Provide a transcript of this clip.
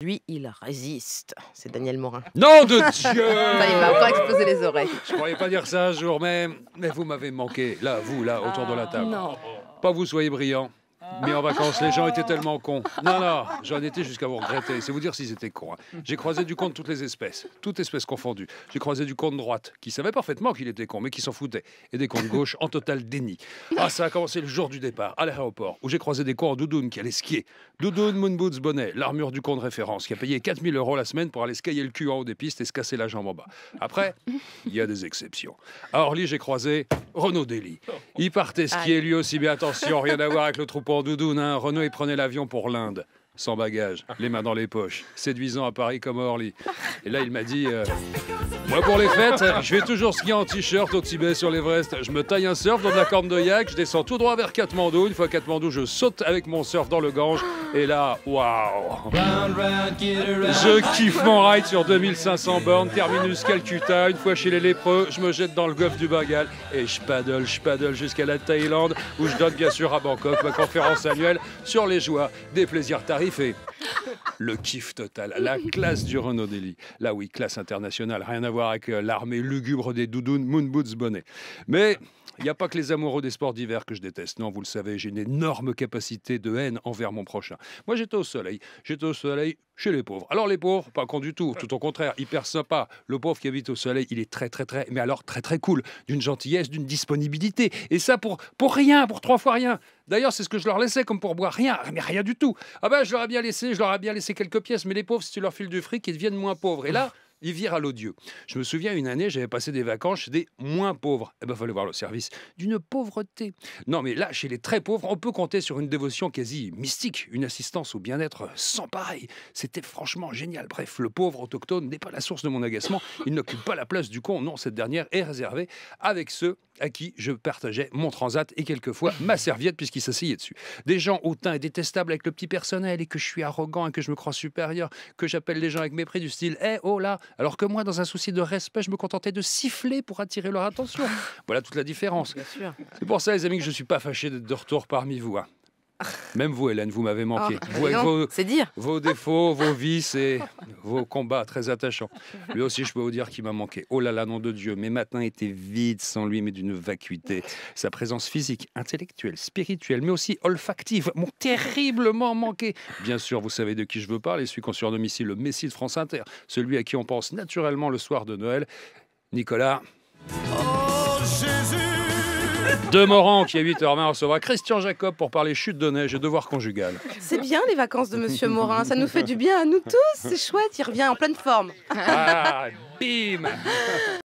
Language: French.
Lui, il résiste. C'est Daniel Morin. Non, de Dieu il m'a encore explosé les oreilles. Je croyais pas dire ça un jour, mais, mais vous m'avez manqué. Là, vous, là, autour de la ah, table. Non. Pas vous soyez brillant mais en vacances, les gens étaient tellement cons. Non, non, j'en étais jusqu'à vous regretter. C'est vous dire s'ils étaient cons. Hein. J'ai croisé du con de toutes les espèces, toutes espèces confondues. J'ai croisé du con de droite, qui savait parfaitement qu'il était con, mais qui s'en foutait. Et des cons de gauche en total déni. Ah, ça a commencé le jour du départ, à l'aéroport, où j'ai croisé des cons en doudoune qui allaient skier. Doudoune, moonboots, bonnet, l'armure du con de référence, qui a payé 4000 euros la semaine pour aller skier le cul en haut des pistes et se casser la jambe en bas. Après, il y a des exceptions. À Orly, j'ai croisé Renaud Dely. Il partait skier lui aussi, mais attention, rien à voir avec le troupeau Doudou, doudoune, hein. Renaud, prenait l'avion pour l'Inde sans bagage, les mains dans les poches, séduisant à Paris comme Orly. Et là, il m'a dit euh, Moi, pour les fêtes, je vais toujours skier en t-shirt au Tibet sur l'Everest. Je me taille un surf dans la corne de yak, je descends tout droit vers Katmandou. Une fois Katmandou, je saute avec mon surf dans le Gange. Et là, waouh Je kiffe mon ride sur 2500 bornes, terminus Calcutta. Une fois chez les lépreux, je me jette dans le golfe du Bengale et je paddle, je paddle jusqu'à la Thaïlande, où je donne bien sûr à Bangkok ma conférence annuelle sur les joies des plaisirs tarifs le kiff total, la classe du Renault Deli, Là oui, classe internationale, rien à voir avec euh, l'armée lugubre des doudounes, moon boots, bonnet. Mais il n'y a pas que les amoureux des sports d'hiver que je déteste. Non, vous le savez, j'ai une énorme capacité de haine envers mon prochain. Moi, j'étais au soleil. J'étais au soleil chez les pauvres. Alors les pauvres, pas con du tout, tout au contraire, hyper sympa. Le pauvre qui habite au soleil, il est très très très, mais alors très très cool, d'une gentillesse, d'une disponibilité. Et ça pour, pour rien, pour trois fois rien. D'ailleurs, c'est ce que je leur laissais comme pour boire. Rien, mais rien du tout. Ah ben, je leur ai bien laissé, je leur ai bien laissé quelques pièces, mais les pauvres, si tu leur files du fric, ils deviennent moins pauvres. Et là, il vire à l'odieux. Je me souviens une année, j'avais passé des vacances chez des moins pauvres. Eh ben, fallait voir le service. D'une pauvreté. Non, mais là, chez les très pauvres, on peut compter sur une dévotion quasi mystique, une assistance au bien-être sans pareil. C'était franchement génial. Bref, le pauvre autochtone n'est pas la source de mon agacement. Il n'occupe pas la place du con. Non, cette dernière est réservée avec ceux à qui je partageais mon transat et quelquefois ma serviette puisqu'il s'asseyait dessus. Des gens hautains et détestables avec le petit personnel et que je suis arrogant et que je me crois supérieur, que j'appelle les gens avec mépris du style Eh oh là, alors que moi, dans un souci de respect, je me contentais de siffler pour attirer leur attention. Voilà toute la différence. C'est pour ça, les amis, que je ne suis pas fâché d'être de retour parmi vous. Hein. Même vous, Hélène, vous m'avez manqué. Oh, vous, vos, vos défauts, vos vices et vos combats très attachants. Lui aussi, je peux vous dire qu'il m'a manqué. Oh là là, nom de Dieu, mes matins étaient vides sans lui, mais d'une vacuité. Sa présence physique, intellectuelle, spirituelle, mais aussi olfactive, m'ont terriblement manqué. Bien sûr, vous savez de qui je veux parler, suis qu'on en domicile le Messie de France Inter, celui à qui on pense naturellement le soir de Noël. Nicolas. Oh Jésus de Demorand, qui à 8h20 recevra Christian Jacob pour parler chute de neige et devoir conjugal. C'est bien les vacances de Monsieur Morin, ça nous fait du bien à nous tous, c'est chouette, il revient en pleine forme. Ah, bim